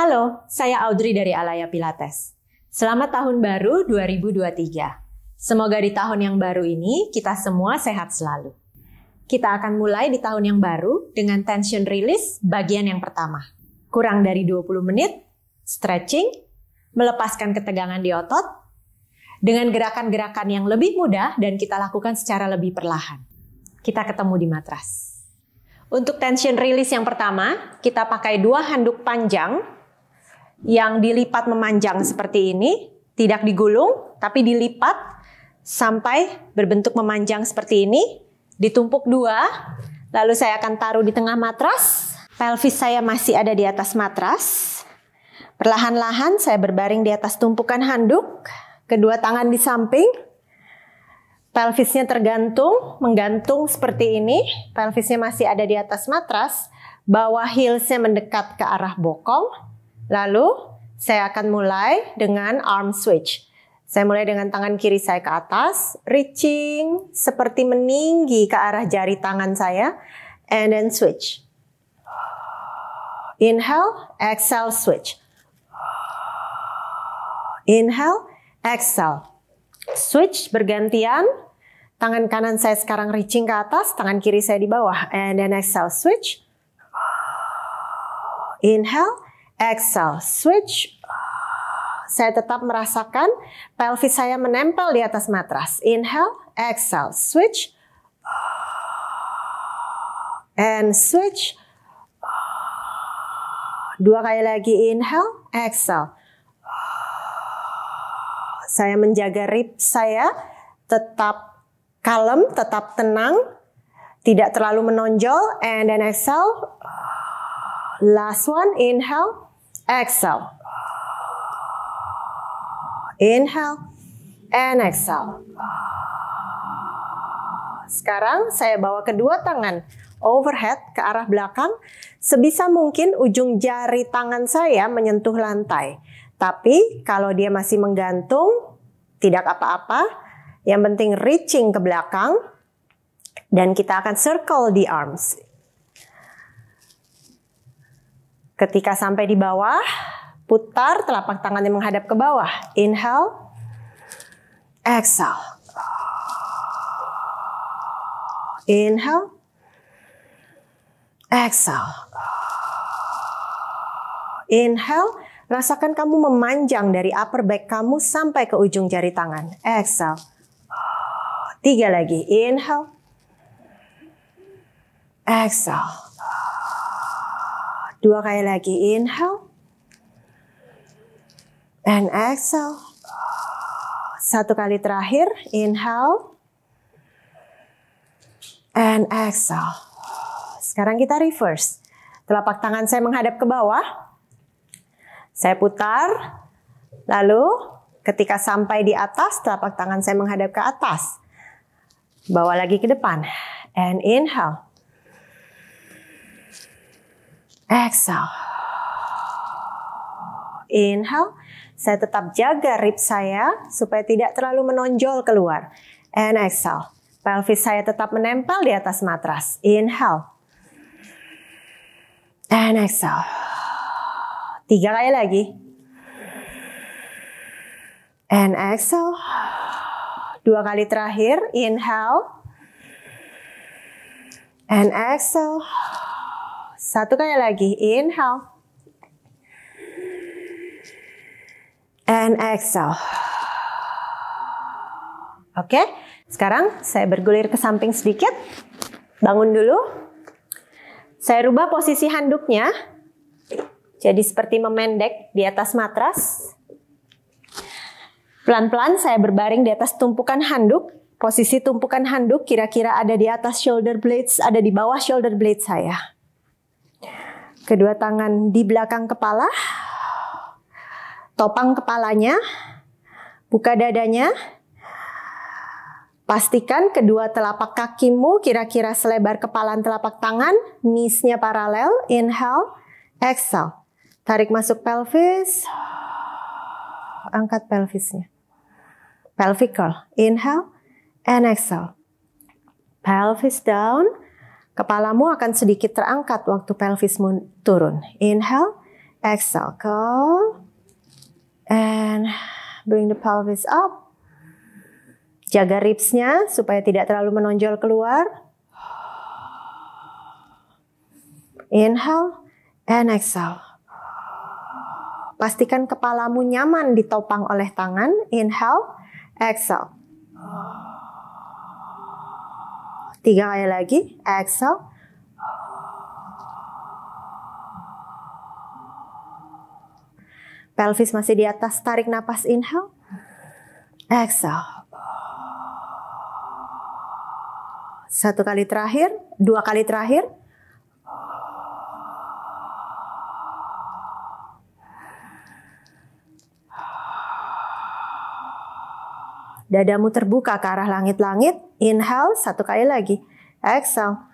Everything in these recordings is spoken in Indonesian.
Halo, saya Audrey dari Alaya Pilates. Selamat tahun baru 2023. Semoga di tahun yang baru ini kita semua sehat selalu. Kita akan mulai di tahun yang baru dengan tension release bagian yang pertama. Kurang dari 20 menit, stretching, melepaskan ketegangan di otot, dengan gerakan-gerakan yang lebih mudah dan kita lakukan secara lebih perlahan. Kita ketemu di matras. Untuk tension release yang pertama, kita pakai dua handuk panjang yang dilipat memanjang seperti ini, tidak digulung, tapi dilipat sampai berbentuk memanjang seperti ini, ditumpuk dua, lalu saya akan taruh di tengah matras. Pelvis saya masih ada di atas matras. Perlahan-lahan saya berbaring di atas tumpukan handuk, kedua tangan di samping, pelvisnya tergantung, menggantung seperti ini, pelvisnya masih ada di atas matras, bawah heelsnya mendekat ke arah bokong, Lalu saya akan mulai dengan arm switch. Saya mulai dengan tangan kiri saya ke atas, reaching seperti meninggi ke arah jari tangan saya, and then switch. Inhale, exhale, switch. Inhale, exhale. Switch bergantian. Tangan kanan saya sekarang reaching ke atas, tangan kiri saya di bawah. And then exhale, switch. Inhale, exhale, switch. Saya tetap merasakan pelvis saya menempel di atas matras. Inhale, exhale, switch. And switch. Dua kali lagi inhale, exhale. Saya menjaga rib saya tetap kalem, tetap tenang, tidak terlalu menonjol. And then exhale. Last one, inhale. Exhale. Inhale and exhale. Sekarang saya bawa kedua tangan overhead ke arah belakang. Sebisa mungkin ujung jari tangan saya menyentuh lantai. Tapi kalau dia masih menggantung, tidak apa-apa. Yang penting reaching ke belakang. Dan kita akan circle the arms. Ketika sampai di bawah, putar telapak tangan yang menghadap ke bawah. Inhale, exhale. Inhale, exhale. Inhale, rasakan kamu memanjang dari upper back kamu sampai ke ujung jari tangan. Exhale. Tiga lagi. Inhale. Exhale. Dua kali lagi. Inhale. And exhale. Satu kali terakhir. Inhale. And exhale. Sekarang kita reverse. Telapak tangan saya menghadap ke bawah. Saya putar. Lalu ketika sampai di atas, telapak tangan saya menghadap ke atas. Bawa lagi ke depan. And inhale. Exhale. Inhale. Saya tetap jaga rib saya supaya tidak terlalu menonjol keluar. And exhale. Pelvis saya tetap menempel di atas matras. Inhale. And exhale. Tiga kali lagi. And exhale. Dua kali terakhir. Inhale. And exhale. Satu kali lagi, inhale. And exhale. Oke, sekarang saya bergulir ke samping sedikit. Bangun dulu. Saya rubah posisi handuknya. Jadi seperti memendek di atas matras. Pelan-pelan saya berbaring di atas tumpukan handuk. Posisi tumpukan handuk kira-kira ada di atas shoulder blades, ada di bawah shoulder blades saya. Kedua tangan di belakang kepala. Topang kepalanya. Buka dadanya. Pastikan kedua telapak kakimu kira-kira selebar kepalan telapak tangan, knees-nya paralel, inhale, exhale. Tarik masuk pelvis, angkat pelvisnya. Pelvic curl, inhale, and exhale. Pelvis down, Kepalamu akan sedikit terangkat waktu pelvismu turun. Inhale, exhale, curl. And bring the pelvis up. Jaga ribsnya supaya tidak terlalu menonjol keluar. Inhale and exhale. Pastikan kepalamu nyaman ditopang oleh tangan. Inhale, exhale. Tiga kali lagi. Exhale. Pelvis masih di atas. Tarik napas inhale. Exhale. Satu kali terakhir. Dua kali terakhir. Dadamu terbuka ke arah langit-langit. Inhale, satu kali lagi. Exhale.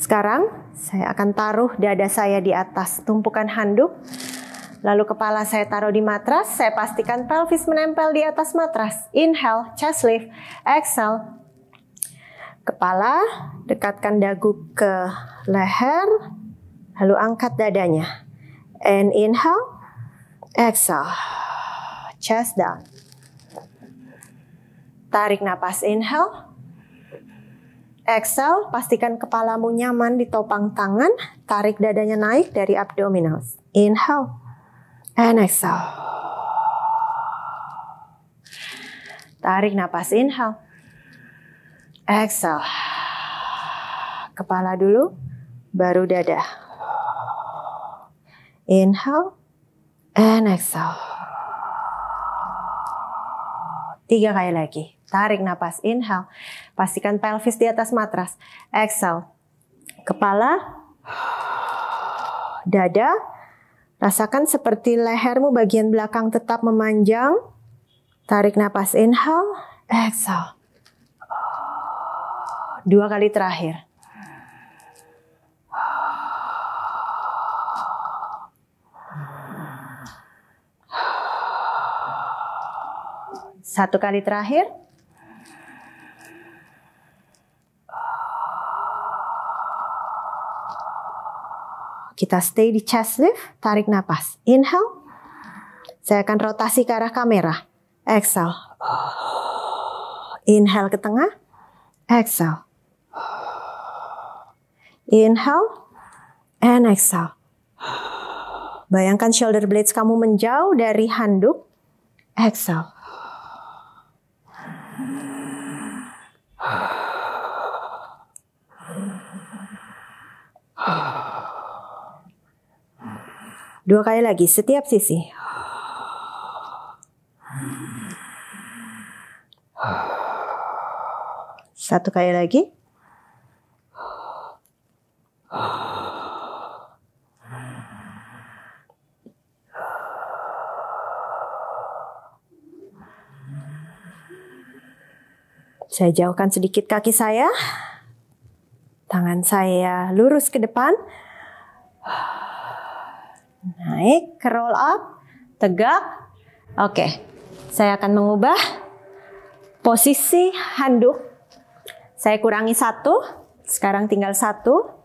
Sekarang saya akan taruh dada saya di atas tumpukan handuk. Lalu kepala saya taruh di matras, saya pastikan pelvis menempel di atas matras. Inhale, chest lift. Exhale, kepala, dekatkan dagu ke leher, lalu angkat dadanya. And inhale, exhale, chest down. Tarik nafas inhale, exhale, pastikan kepalamu nyaman di topang tangan, tarik dadanya naik dari abdominals Inhale, and exhale. Tarik nafas inhale. Exhale. Kepala dulu, baru dada. Inhale, and exhale. Tiga kali lagi. Tarik nafas, inhale. Pastikan pelvis di atas matras. Exhale. Kepala, dada. Rasakan seperti lehermu bagian belakang tetap memanjang. Tarik nafas, inhale. Exhale. Dua kali terakhir. Satu kali terakhir. Kita stay di chest lift, tarik nafas, Inhale. Saya akan rotasi ke arah kamera. Exhale. Inhale ke tengah. Exhale. Inhale and exhale. Bayangkan shoulder blades kamu menjauh dari handuk. Exhale. Dua kali lagi, setiap sisi. Satu kali lagi. Saya jauhkan sedikit kaki saya. Tangan saya lurus ke depan. Naik, roll up, tegak. Oke, saya akan mengubah posisi handuk. Saya kurangi satu, sekarang tinggal satu.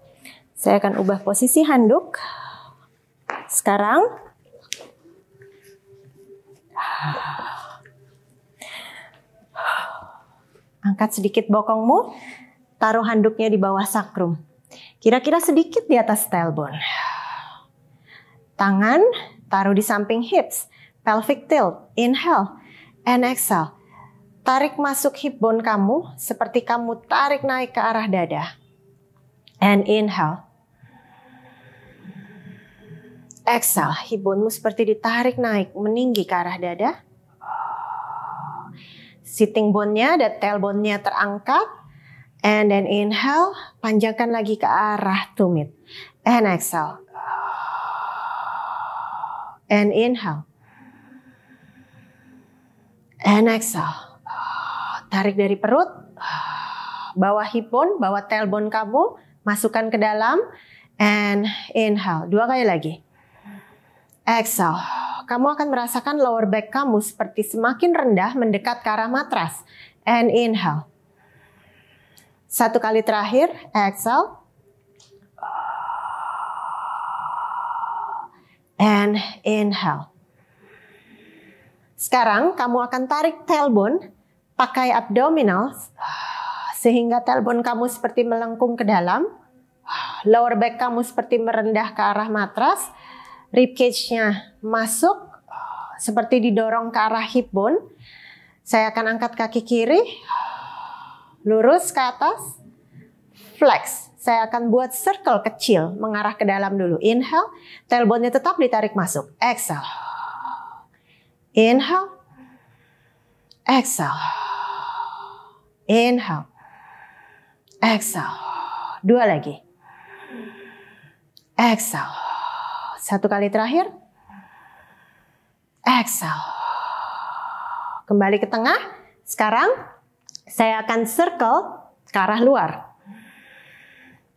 Saya akan ubah posisi handuk. Sekarang. Angkat sedikit bokongmu, taruh handuknya di bawah sakrum. Kira-kira sedikit di atas tailbone. Tangan taruh di samping hips. Pelvic tilt, inhale, and exhale. Tarik masuk hip bone kamu seperti kamu tarik naik ke arah dada. And inhale. Exhale, hip bonemu seperti ditarik naik, meninggi ke arah dada sitting bone-nya dan tailbone-nya terangkat. And then inhale, panjangkan lagi ke arah tumit. And exhale. And inhale. And exhale. Tarik dari perut. Bawah hip bone, bawah tailbone kamu. Masukkan ke dalam. And inhale. Dua kali lagi. Exhale kamu akan merasakan lower back kamu seperti semakin rendah mendekat ke arah matras. And inhale. Satu kali terakhir, exhale. And inhale. Sekarang kamu akan tarik tailbone pakai abdominal sehingga tailbone kamu seperti melengkung ke dalam. Lower back kamu seperti merendah ke arah matras ribcage-nya masuk seperti didorong ke arah hip bone. Saya akan angkat kaki kiri, lurus ke atas, flex. Saya akan buat circle kecil mengarah ke dalam dulu. Inhale, tailbone-nya tetap ditarik masuk. Exhale. Inhale. Exhale. Inhale. Exhale. Dua lagi. Exhale. Satu kali terakhir. Exhale. Kembali ke tengah. Sekarang saya akan circle ke arah luar.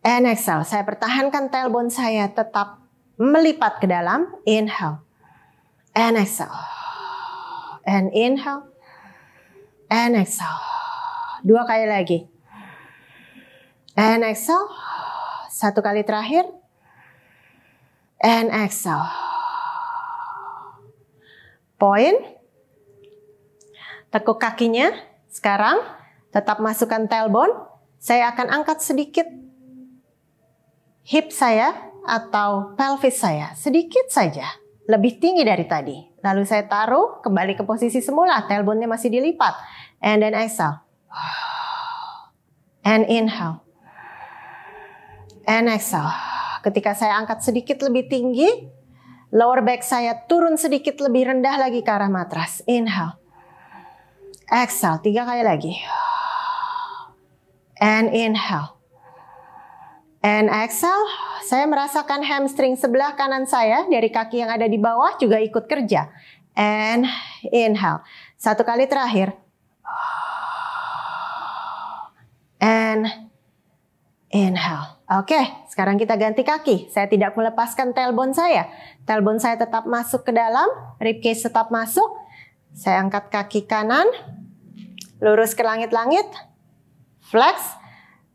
And exhale. Saya pertahankan tailbone saya tetap melipat ke dalam. Inhale. And exhale. And inhale. And exhale. Dua kali lagi. And exhale. Satu kali terakhir and exhale. Point. Tekuk kakinya. Sekarang tetap masukkan tailbone. Saya akan angkat sedikit hip saya atau pelvis saya. Sedikit saja. Lebih tinggi dari tadi. Lalu saya taruh kembali ke posisi semula. Tailbone-nya masih dilipat. And then exhale. And inhale. And exhale. Ketika saya angkat sedikit lebih tinggi, lower back saya turun sedikit lebih rendah lagi ke arah matras. Inhale. Exhale, tiga kali lagi. And inhale. And exhale, saya merasakan hamstring sebelah kanan saya dari kaki yang ada di bawah juga ikut kerja. And inhale. Satu kali terakhir. And inhale. Oke, okay, sekarang kita ganti kaki. Saya tidak melepaskan tailbone saya. Tailbone saya tetap masuk ke dalam, ribcage tetap masuk. Saya angkat kaki kanan, lurus ke langit-langit, flex,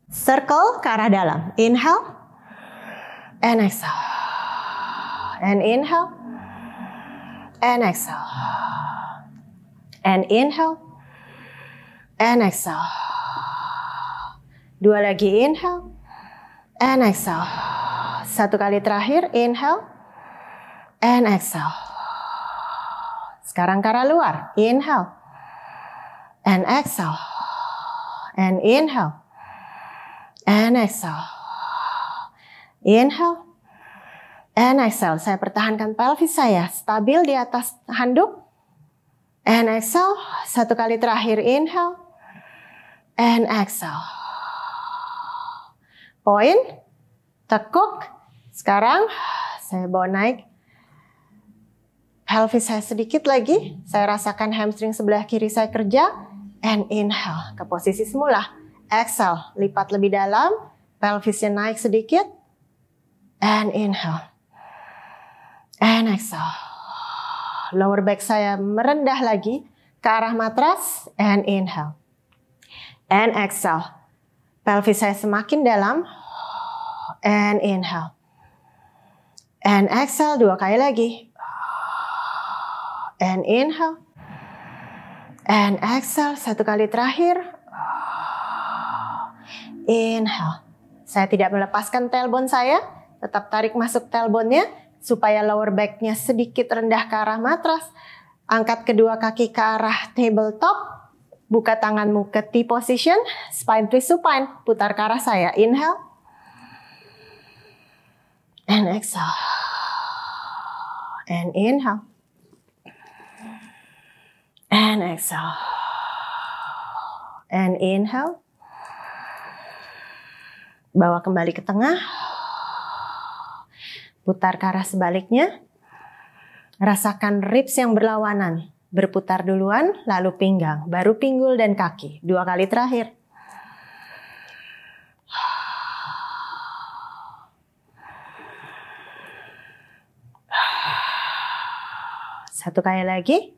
circle ke arah dalam. Inhale, and exhale. And inhale, and exhale. And inhale, and exhale. Dua lagi inhale, and exhale. Satu kali terakhir, inhale and exhale. Sekarang ke arah luar, inhale and exhale. And inhale and exhale. Inhale and exhale. Saya pertahankan pelvis saya stabil di atas handuk. And exhale, satu kali terakhir inhale and exhale. Poin, tekuk. Sekarang saya bawa naik. Pelvis saya sedikit lagi. Saya rasakan hamstring sebelah kiri saya kerja. And inhale ke posisi semula. Exhale, lipat lebih dalam. Pelvisnya naik sedikit. And inhale. And exhale. Lower back saya merendah lagi ke arah matras. And inhale. And exhale pelvis saya semakin dalam. And inhale. And exhale dua kali lagi. And inhale. And exhale satu kali terakhir. Inhale. Saya tidak melepaskan tailbone saya. Tetap tarik masuk tailbone-nya supaya lower back-nya sedikit rendah ke arah matras. Angkat kedua kaki ke arah tabletop Buka tanganmu ke T position, spine twist supine, putar ke arah saya. Inhale. And exhale. And inhale. And exhale. And inhale. Bawa kembali ke tengah. Putar ke arah sebaliknya. Rasakan ribs yang berlawanan Berputar duluan, lalu pinggang, baru pinggul dan kaki. Dua kali terakhir. Satu kali lagi.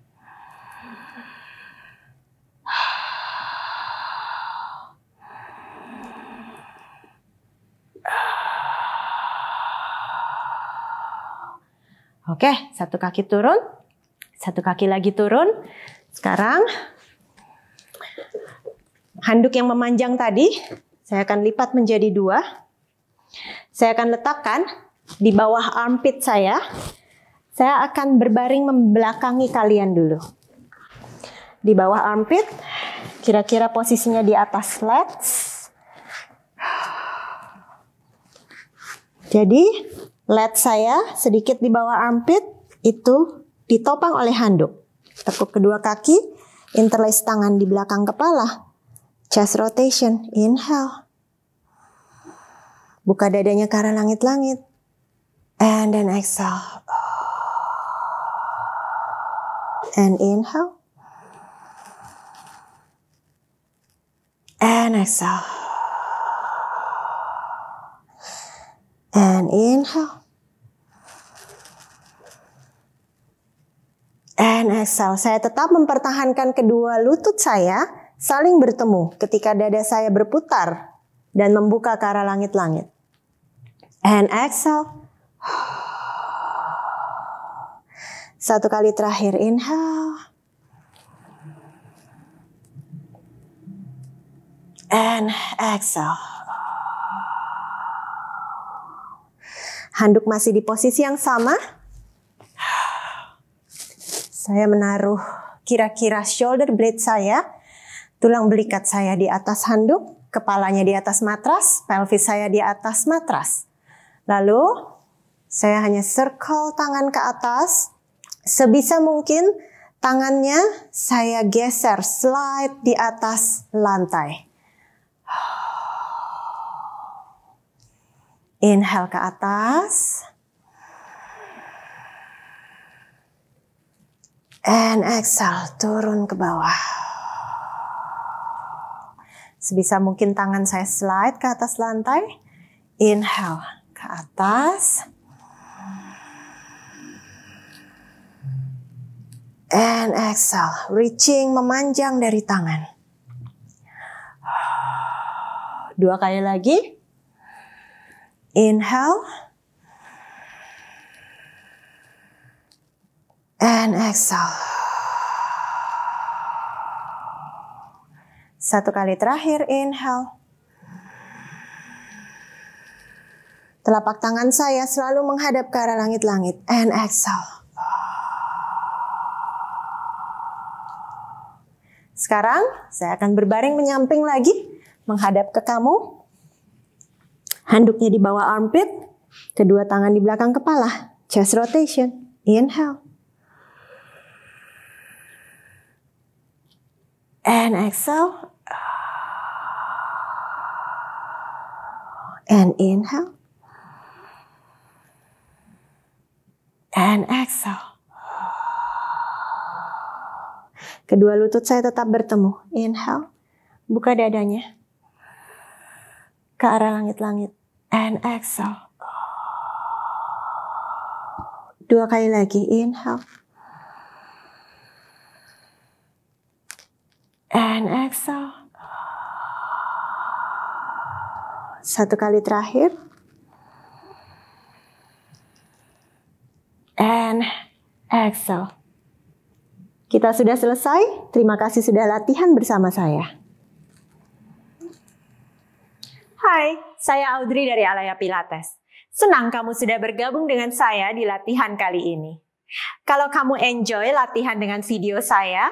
Oke, satu kaki turun, satu kaki lagi turun. Sekarang handuk yang memanjang tadi saya akan lipat menjadi dua. Saya akan letakkan di bawah armpit saya. Saya akan berbaring membelakangi kalian dulu. Di bawah armpit, kira-kira posisinya di atas lats. Jadi, lats saya sedikit di bawah armpit itu ditopang oleh handuk. Tekuk kedua kaki, interlace tangan di belakang kepala. Chest rotation, inhale. Buka dadanya ke arah langit-langit. And then exhale. And inhale. And exhale. And inhale. NSL, saya tetap mempertahankan kedua lutut saya saling bertemu ketika dada saya berputar dan membuka ke arah langit-langit. And exhale. Satu kali terakhir, inhale. And exhale. Handuk masih di posisi yang sama, saya menaruh kira-kira shoulder blade saya, tulang belikat saya di atas handuk, kepalanya di atas matras, pelvis saya di atas matras. Lalu saya hanya circle tangan ke atas, sebisa mungkin tangannya saya geser slide di atas lantai. Inhale ke atas. and exhale, turun ke bawah. Sebisa mungkin tangan saya slide ke atas lantai. Inhale, ke atas. And exhale, reaching memanjang dari tangan. Dua kali lagi. Inhale. and exhale. Satu kali terakhir, inhale. Telapak tangan saya selalu menghadap ke arah langit-langit. And exhale. Sekarang saya akan berbaring menyamping lagi. Menghadap ke kamu. Handuknya di bawah armpit. Kedua tangan di belakang kepala. Chest rotation. Inhale. and exhale. And inhale. And exhale. Kedua lutut saya tetap bertemu. Inhale. Buka dadanya. Ke arah langit-langit. And exhale. Dua kali lagi. Inhale. and exhale. Satu kali terakhir. And exhale. Kita sudah selesai. Terima kasih sudah latihan bersama saya. Hai, saya Audrey dari Alaya Pilates. Senang kamu sudah bergabung dengan saya di latihan kali ini. Kalau kamu enjoy latihan dengan video saya,